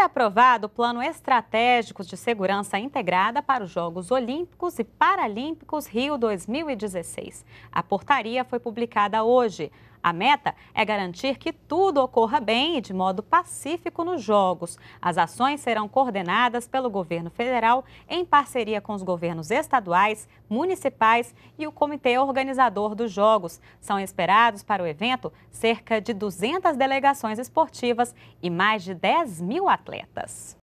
Foi aprovado o Plano Estratégico de Segurança Integrada para os Jogos Olímpicos e Paralímpicos Rio 2016. A portaria foi publicada hoje. A meta é garantir que tudo ocorra bem e de modo pacífico nos Jogos. As ações serão coordenadas pelo governo federal em parceria com os governos estaduais, municipais e o comitê organizador dos Jogos. São esperados para o evento cerca de 200 delegações esportivas e mais de 10 mil atletas.